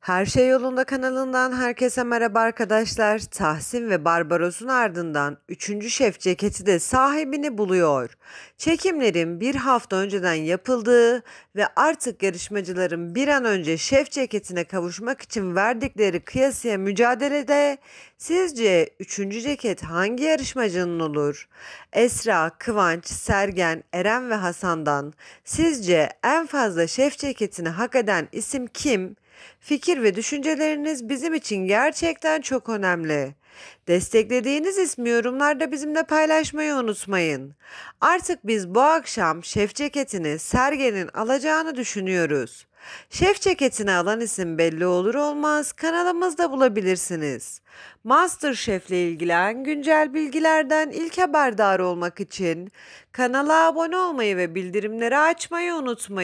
Her Şey Yolunda kanalından herkese merhaba arkadaşlar. Tahsin ve Barbaros'un ardından 3. şef ceketi de sahibini buluyor. Çekimlerin bir hafta önceden yapıldığı ve artık yarışmacıların bir an önce şef ceketine kavuşmak için verdikleri kıyasıya mücadelede sizce 3. ceket hangi yarışmacının olur? Esra, Kıvanç, Sergen, Eren ve Hasan'dan sizce en fazla şef ceketini hak eden isim kim? Fikir ve düşünceleriniz bizim için gerçekten çok önemli. Desteklediğiniz ismi yorumlarda bizimle paylaşmayı unutmayın. Artık biz bu akşam şef ceketini Sergen'in alacağını düşünüyoruz. Şef ceketini alan isim belli olur olmaz kanalımızda bulabilirsiniz. Master Chef'le ilgilen güncel bilgilerden ilk haberdar olmak için kanala abone olmayı ve bildirimleri açmayı unutmayın.